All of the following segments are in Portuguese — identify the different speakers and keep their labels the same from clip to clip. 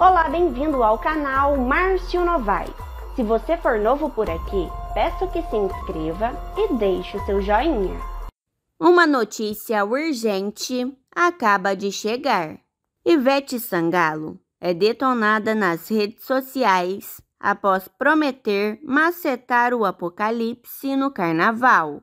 Speaker 1: Olá, bem-vindo ao canal Márcio Novaes. Se você for novo por aqui, peço que se inscreva e deixe o seu joinha. Uma notícia urgente acaba de chegar. Ivete Sangalo é detonada nas redes sociais após prometer macetar o apocalipse no carnaval.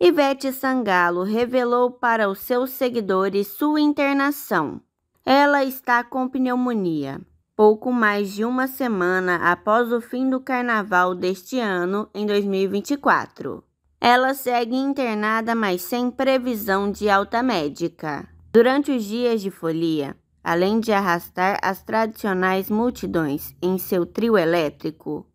Speaker 1: Ivete Sangalo revelou para os seus seguidores sua internação. Ela está com pneumonia. Pouco mais de uma semana após o fim do carnaval deste ano, em 2024. Ela segue internada, mas sem previsão de alta médica. Durante os dias de folia, além de arrastar as tradicionais multidões em seu trio elétrico,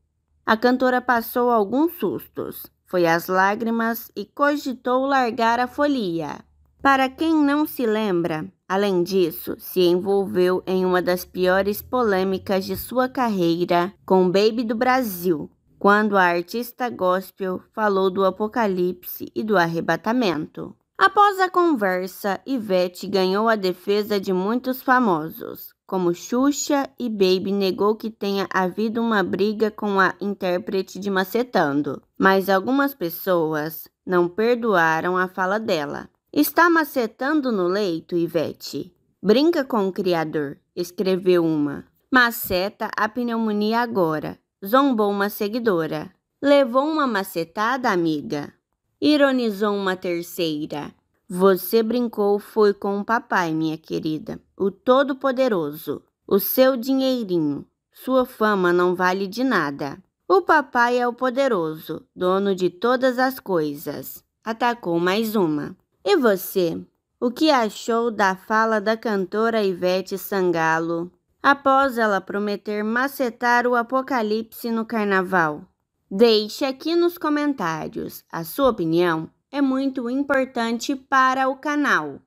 Speaker 1: a cantora passou alguns sustos, foi às lágrimas e cogitou largar a folia. Para quem não se lembra, Além disso, se envolveu em uma das piores polêmicas de sua carreira com Baby do Brasil, quando a artista gospel falou do apocalipse e do arrebatamento. Após a conversa, Ivete ganhou a defesa de muitos famosos, como Xuxa e Baby negou que tenha havido uma briga com a intérprete de Macetando, mas algumas pessoas não perdoaram a fala dela. Está macetando no leito, Ivete. Brinca com o Criador, escreveu uma. Maceta a pneumonia agora, zombou uma seguidora. Levou uma macetada, amiga. Ironizou uma terceira. Você brincou foi com o papai, minha querida, o Todo-Poderoso. O seu dinheirinho, sua fama não vale de nada. O papai é o poderoso, dono de todas as coisas. Atacou mais uma. E você? O que achou da fala da cantora Ivete Sangalo após ela prometer macetar o apocalipse no carnaval? Deixe aqui nos comentários. A sua opinião é muito importante para o canal.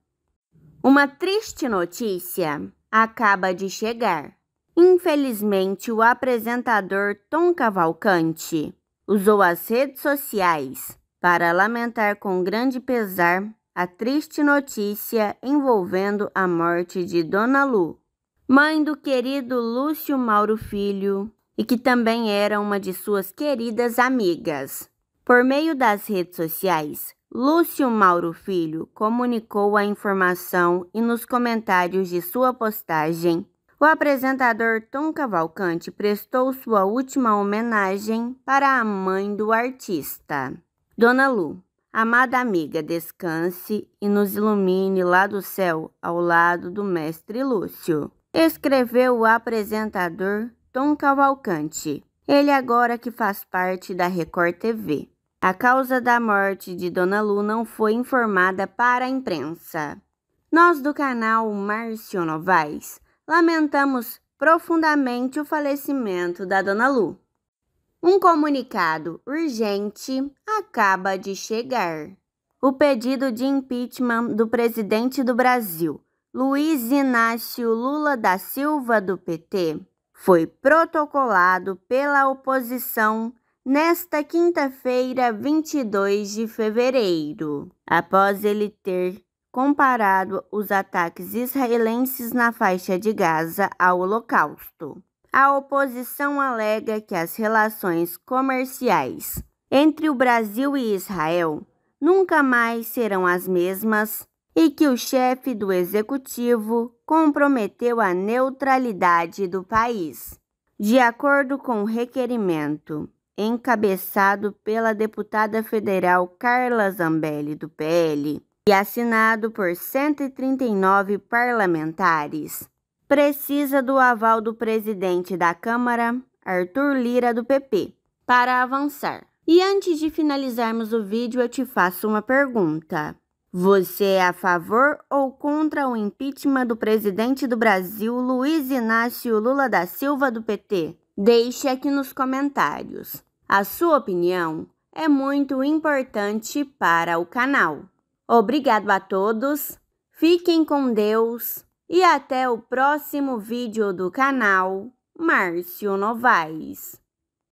Speaker 1: Uma triste notícia acaba de chegar. Infelizmente, o apresentador Tom Cavalcante usou as redes sociais para lamentar com grande pesar a triste notícia envolvendo a morte de Dona Lu, mãe do querido Lúcio Mauro Filho, e que também era uma de suas queridas amigas. Por meio das redes sociais, Lúcio Mauro Filho comunicou a informação e nos comentários de sua postagem, o apresentador Tom Cavalcante prestou sua última homenagem para a mãe do artista, Dona Lu. Amada amiga, descanse e nos ilumine lá do céu, ao lado do mestre Lúcio. Escreveu o apresentador Tom Cavalcante, ele agora que faz parte da Record TV. A causa da morte de Dona Lu não foi informada para a imprensa. Nós do canal Márcio Novaes lamentamos profundamente o falecimento da Dona Lu. Um comunicado urgente acaba de chegar. O pedido de impeachment do presidente do Brasil, Luiz Inácio Lula da Silva, do PT, foi protocolado pela oposição nesta quinta-feira, 22 de fevereiro, após ele ter comparado os ataques israelenses na faixa de Gaza ao Holocausto. A oposição alega que as relações comerciais entre o Brasil e Israel nunca mais serão as mesmas e que o chefe do executivo comprometeu a neutralidade do país. De acordo com o requerimento encabeçado pela deputada federal Carla Zambelli, do PL, e assinado por 139 parlamentares, precisa do aval do presidente da Câmara, Arthur Lira, do PP, para avançar. E antes de finalizarmos o vídeo, eu te faço uma pergunta. Você é a favor ou contra o impeachment do presidente do Brasil, Luiz Inácio Lula da Silva, do PT? Deixe aqui nos comentários. A sua opinião é muito importante para o canal. Obrigado a todos, fiquem com Deus e até o próximo vídeo do canal Márcio Novaes.